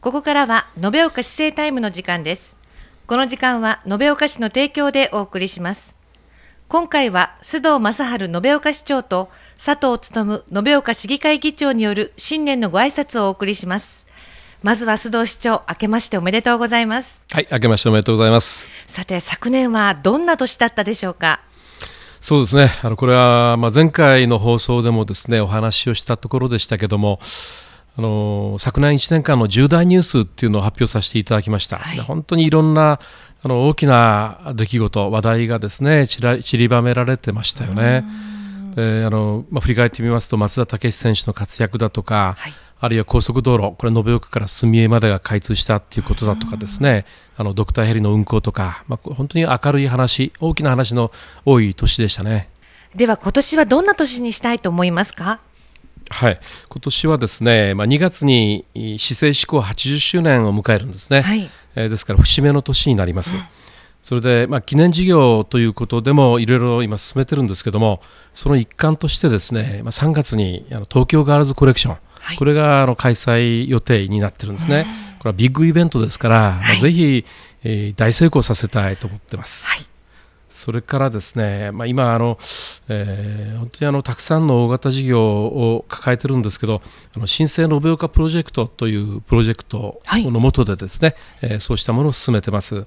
ここからは延岡市政タイムの時間ですこの時間は延岡市の提供でお送りします今回は須藤正治延岡市長と佐藤勉延岡市議会議長による新年のご挨拶をお送りしますまずは須藤市長明けましておめでとうございますはい明けましておめでとうございますさて昨年はどんな年だったでしょうかそうですねあのこれはまあ前回の放送でもですねお話をしたところでしたけどもあの昨年1年間の重大ニュースっていうのを発表させていただきました、はい、本当にいろんなあの大きな出来事、話題がですねち散りばめられてましたよね。であのまあ、振り返ってみますと松田丈志選手の活躍だとか、はい、あるいは高速道路、これ延岡から住江までが開通したということだとかですね、あのドクターヘリの運行とか、まあ、本当に明るい話、大きな話の多い年でしたね。では今年はどんな年にしたいと思いますかはい、今年はですね、まあ、2月に市政施行80周年を迎えるんですね、はい、えー、ですから節目の年になります。うん、それで、まあ、記念事業ということでもいろいろ今進めてるんですけどもその一環としてですね、まあ、3月にあの東京ガールズコレクション、はい、これがあの開催予定になってるんですね、うん、これはビッグイベントですから、まあ、ぜひ、えー、大成功させたいと思ってます。はいそれからですね、まあ、今あの、えー、本当にあのたくさんの大型事業を抱えてるんですけど、あの新生延岡プロジェクトというプロジェクトのもとでですね、はい、えー、そうしたものを進めてます。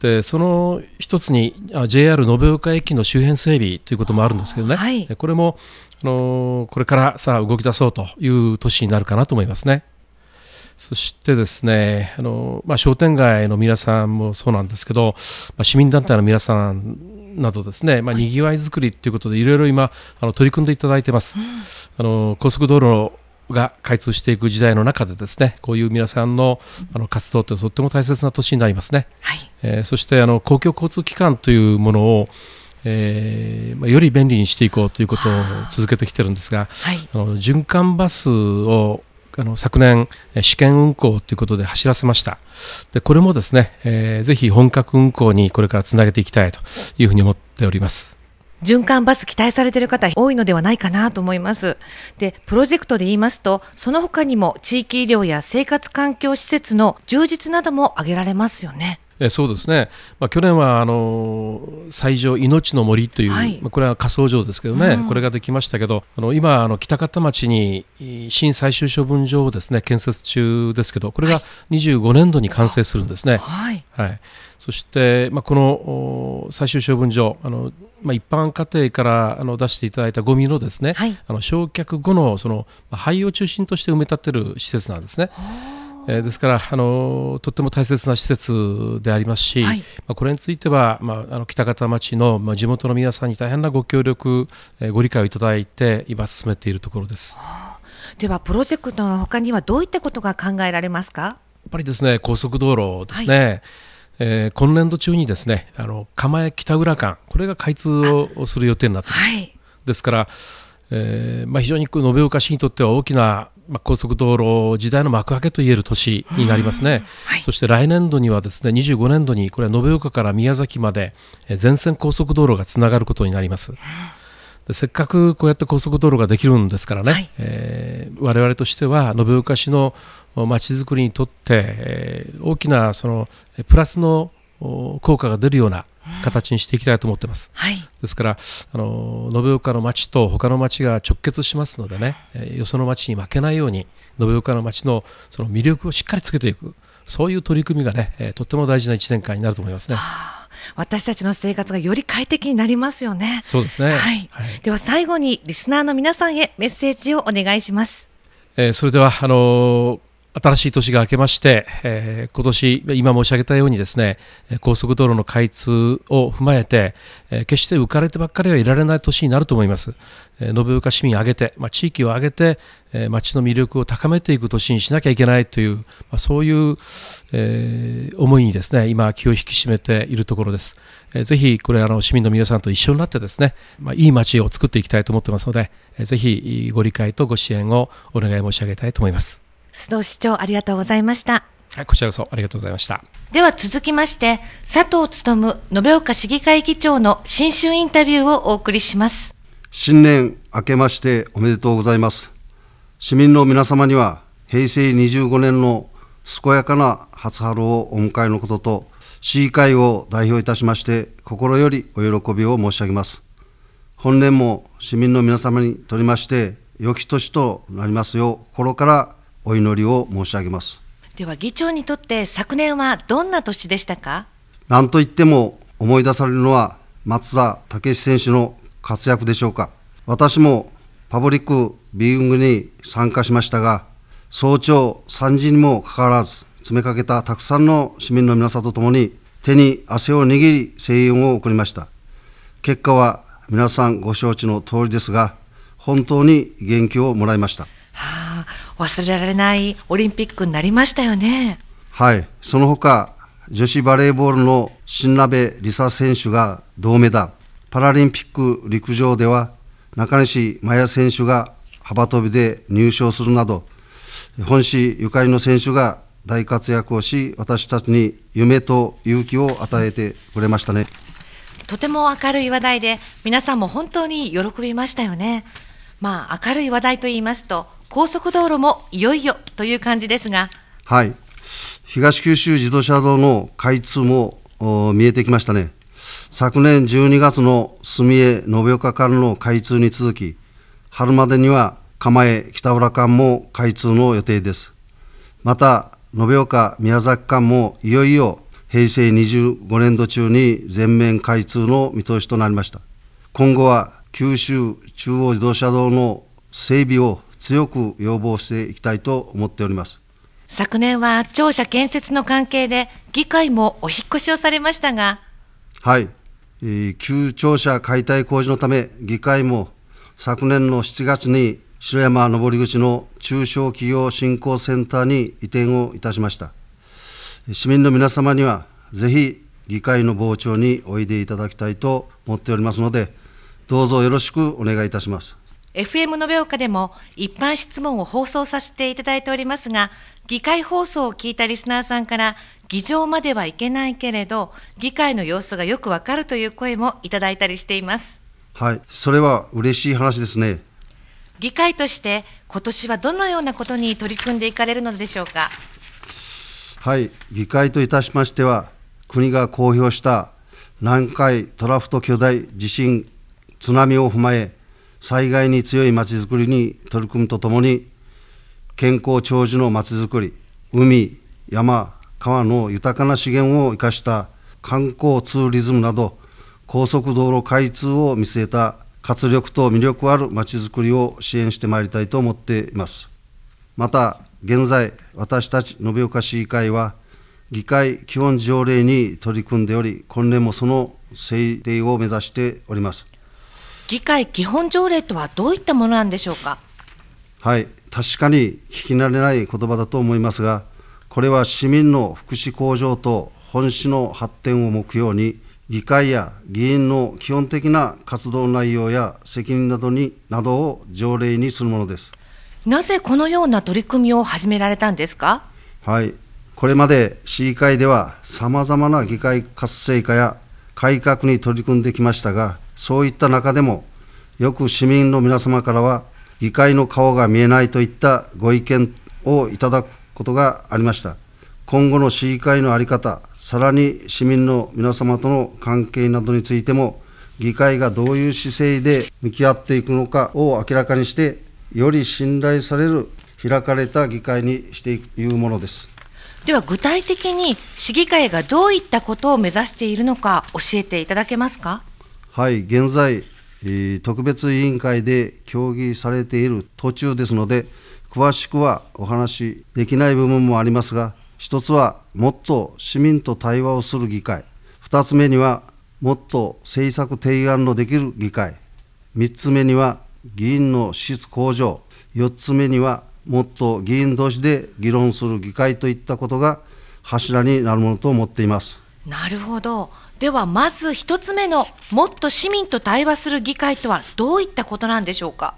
でその一つに JR 延岡駅の周辺整備ということもあるんですけどね、はい、これもあのこれからさあ動き出そうという年になるかなと思いますね。そしてですね、あのまあ、商店街の皆さんもそうなんですけど、まあ、市民団体の皆さんなどですね、まあ、にぎわいづくりということで、いろいろ今、あの取り組んでいただいてます。あの高速道路が開通していく時代の中でですねこういう皆さんのあの活動ってとっても大切な年になりますね、はいえー、そしてあの公共交通機関というものを、えーまあ、より便利にしていこうということを続けてきてるんですが、はい、あの循環バスをあの昨年、試験運行ということで走らせました。でこれもですね、えー、ぜひ本格運行にこれからつなげていきたいというふうに思っております。循環バス期待されている方多いのではないかなと思います。で、プロジェクトで言いますと、その他にも地域医療や生活環境施設の充実なども挙げられますよね。えそうですね、まあ、去年はあの最上命の森という、はい、まあ、これは仮想場ですけどね、うん、これができましたけどあの今あの北方町に新最終処分場をですね建設中ですけどこれが25年度に完成するんですね。はい、はい、そして、まあ、この最終処分場あの、まあ、一般家庭からあの出していただいたゴミのですね、はい、あの焼却後のそのを中心として埋め立てる施設なんですね。えー、ですからあのとっても大切な施設でありますし、はい、まあ、これについては、まあ、あの北方町の、まあ、地元の皆さんに大変なご協力、えー、ご理解をいただいて今進めているところです。ではプロジェクトのほかにはどういったことが考えられますかやっぱりですね高速道路ですね、はい、えー、今年度中にですねあの釜江北浦間これが開通をする予定になっています、はい、ですから、えーまあ、非常に延岡市にとっては大きなまあ、高速道路時代の幕開けといえる年になりますね、はい、そして来年度にはですね25年度にこれは延岡から宮崎まで全線高速道路がつながることになります。でせっかくこうやって高速道路ができるんですからね、はい、えー、我々としては延岡市のまちづくりにとって、えー、大きなそのプラスの効果が出るような形にしていきたいと思ってます、はい、ですからあの延岡の町と他の町が直結しますのでねえよその町に負けないように延岡の町のその魅力をしっかりつけていくそういう取り組みがねえとっても大事な1年間になると思いますね。私たちの生活がより快適になりますよね。そうですね。はい。はい、では最後にリスナーの皆さんへメッセージをお願いします。えー、それではあのー新しい年が明けまして、えー、今年今申し上げたようにですね高速道路の開通を踏まえて、えー、決して浮かれてばっかりはいられない年になると思います、えー、延岡市民を挙げて、まあ、地域を挙げて、えー、町の魅力を高めていく年にしなきゃいけないという、まあ、そういう、えー、思いにですね今気を引き締めているところです、えー、ぜひこれあの市民の皆さんと一緒になってですね、まあ、いい町を作っていきたいと思ってますので、えー、ぜひご理解とご支援をお願い申し上げたいと思います須藤市長ありがとうございましたはいこちらこそありがとうございましたでは続きまして佐藤勉延岡市議会議長の新春インタビューをお送りします新年明けましておめでとうございます市民の皆様には平成25年の健やかな初春をお迎えのことと市議会を代表いたしまして心よりお喜びを申し上げます本年も市民の皆様にとりまして良き年となりますよう心からお祈りを申し上げますでは議長にとって昨年はどんな年でしたか何と言っても思い出されるのは松田武史選手の活躍でしょうか私もパブリックビューイングに参加しましたが早朝3時にもかかわらず詰めかけたたくさんの市民の皆さんと共に手に汗を握り声援を送りました結果は皆さんご承知の通りですが本当に元気をもらいました、はあ忘れられないオリンピックになりましたよね。はいその他女子バレーボールの新鍋梨沙選手が銅メダルパラリンピック陸上では中西麻耶選手が幅跳びで入賞するなど本市ゆかりの選手が大活躍をし私たちに夢と勇気を与えてくれましたねとても明るい話題で皆さんも本当に喜びましたよねまあ明るい話題と言いますと高速道路もいよいよという感じですが。はい東九州自動車道の開通も見えてきましたね。昨年12月の住江延岡間の開通に続き、春までには釜江北浦間も開通の予定です。また、延岡宮崎間もいよいよ平成25年度中に全面開通の見通しとなりました。今後は九州中央自動車道の整備を強く要望していきたいと思っております昨年は庁舎建設の関係で議会もお引越しをされましたがはい、えー、旧庁舎解体工事のため議会も昨年の7月に城山上口の中小企業振興センターに移転をいたしました市民の皆様にはぜひ議会の傍聴においでいただきたいと思っておりますのでどうぞよろしくお願いいたします FM 延岡でも一般質問を放送させていただいておりますが、議会放送を聞いたリスナーさんから、議場まではいけないけれど、議会の様子がよくわかるという声もいただいたりしています。はい、それは嬉しい話ですね。議会として今年はどのようなことに取り組んでいかれるのでしょうか。はい、議会といたしましては、国が公表した南海トラフト巨大地震津波を踏まえ、災害に強いまちづくりに取り組むとともに、健康長寿のまちづくり、海、山、川の豊かな資源を生かした観光ツーリズムなど、高速道路開通を見据えた活力と魅力あるまちづくりを支援してまいりたいと思っています。また、現在、私たち延岡市議会は、議会基本条例に取り組んでおり、今年もその制定を目指しております。議会基本条例とはどういったものなんでしょうか。はい確かに聞き慣れない言葉だと思いますが、これは市民の福祉向上と本市の発展を目標に、議会や議員の基本的な活動内容や責任などになどを条例にするものです。なぜこのような取り組みを始められたんですか。はい、これまで市議会では様々な議会活性化や改革に取り組んできましたが、そういった中でもよく市民の皆様からは、議会の顔が見えないといったご意見をいただくことがありました。今後の市議会の在り方、さらに市民の皆様との関係などについても、議会がどういう姿勢で向き合っていくのかを明らかにして、より信頼される開かれた議会にしていくというものです。では具体的に市議会がどういったことを目指しているのか教えていただけますかはい現在特別委員会で協議されている途中ですので、詳しくはお話しできない部分もありますが、一つはもっと市民と対話をする議会、二つ目にはもっと政策提案のできる議会、三つ目には議員の資質向上、四つ目にはもっと議員同士で議論する議会といったことが柱になるものと思っています。なるほどではまず1つ目のもっと市民と対話する議会とはどういったことなんでしょうか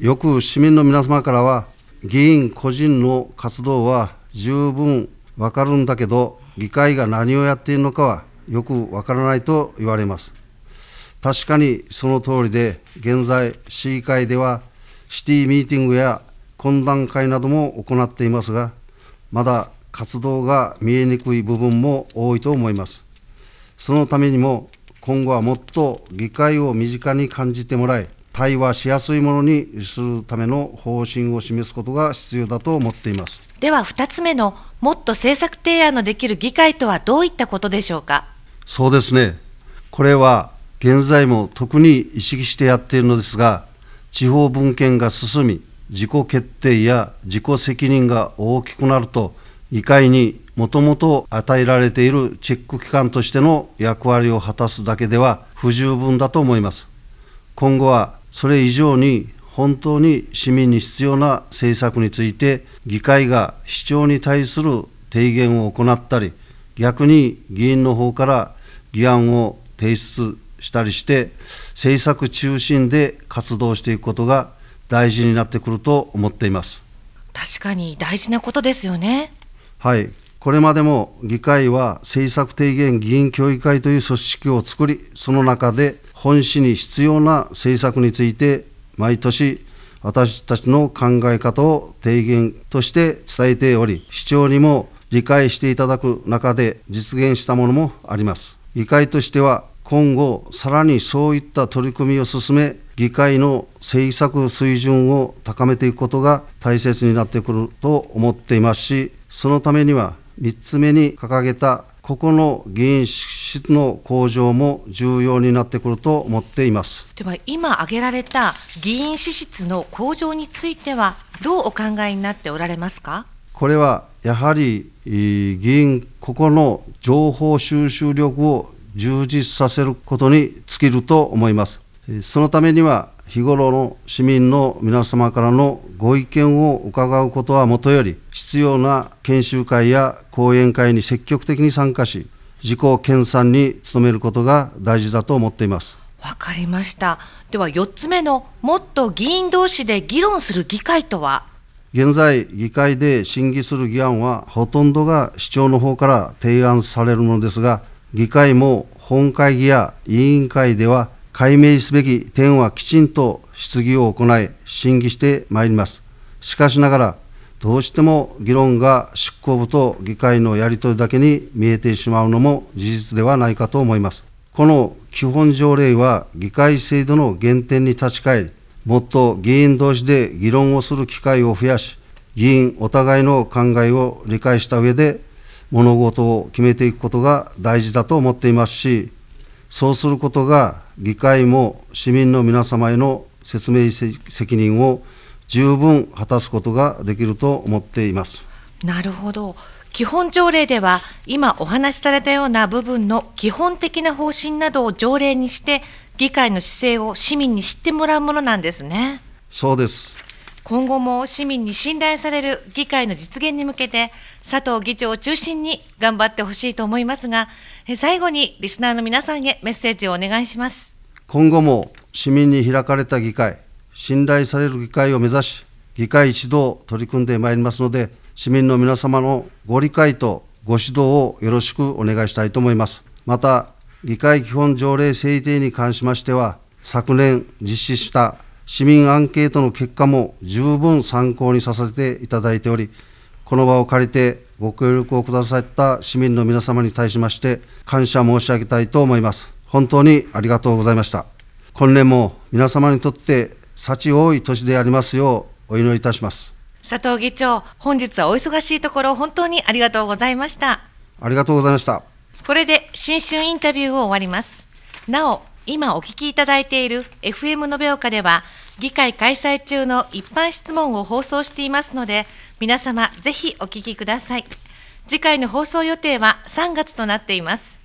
よく市民の皆様からは議員個人の活動は十分わかるんだけど議会が何をやっているのかはよくわからないと言われます確かにその通りで現在市議会ではシティミーティングや懇談会なども行っていますがまだ活動が見えにくい部分も多いと思いますそのためにも今後はもっと議会を身近に感じてもらい、対話しやすいものにするための方針を示すことが必要だと思っています。では2つ目の、もっと政策提案のできる議会とはどういったことでしょうか。そうですね。これは現在も特に意識してやっているのですが、地方分権が進み、自己決定や自己責任が大きくなると、議会にもともと与えられているチェック機関としての役割を果たすだけでは不十分だと思います。今後はそれ以上に本当に市民に必要な政策について議会が市長に対する提言を行ったり逆に議員の方から議案を提出したりして政策中心で活動していくことが大事になってくると思っています確かに大事なことですよねはいこれまでも議会は政策提言議員協議会という組織を作り、その中で本市に必要な政策について毎年私たちの考え方を提言として伝えており、市長にも理解していただく中で実現したものもあります。議会としては今後さらにそういった取り組みを進め、議会の政策水準を高めていくことが大切になってくると思っていますし、そのためには3つ目に掲げたここの議員室の向上も重要になってくると思っていますでは今挙げられた議員資質の向上についてはどうお考えになっておられますかこれはやはり議員ここの情報収集力を充実させることに尽きると思いますそのためには日頃の市民の皆様からのご意見を伺うことはもとより、必要な研修会や講演会に積極的に参加し、自己研鑽に努めることが大事だと思っています。わかりました。では4つ目のもっと議員同士で議論する議会とは現在、議会で審議する議案はほとんどが市長の方から提案されるのですが、議会も本会議や委員会では解明すべき点はきちんと質疑を行い、審議してまいります。しかしながら、どうしても議論が執行部と議会のやり取りだけに見えてしまうのも事実ではないかと思います。この基本条例は議会制度の原点に立ち返り、もっと議員同士で議論をする機会を増やし、議員お互いの考えを理解した上で、物事を決めていくことが大事だと思っていますし、そうすることが議会も市民の皆様への説明責任を十分果たすことができると思っています。なるほど基本条例では今お話しされたような部分の基本的な方針などを条例にして議会の姿勢を市民に知ってもらうものなんですね。そうです今後も市民に信頼される議会の実現に向けて佐藤議長を中心に頑張ってほしいと思いますが最後にリスナーの皆さんへメッセージをお願いします今後も市民に開かれた議会信頼される議会を目指し議会一同取り組んでまいりますので市民の皆様のご理解とご指導をよろしくお願いしたいと思いますまた議会基本条例制定に関しましては昨年実施した市民アンケートの結果も十分参考にさせていただいておりこの場を借りてご協力をくださった市民の皆様に対しまして感謝申し上げたいと思います。本当にありがとうございました。今年も皆様にとって幸多い年でありますようお祈りいたします。佐藤議長、本日はお忙しいところ本当にありがとうございました。ありがとうございました。これで新春インタビューを終わります。なお、今お聞きいただいている FM 延岡では、議会開催中の一般質問を放送していますので、皆様ぜひお聞きください。次回の放送予定は3月となっています。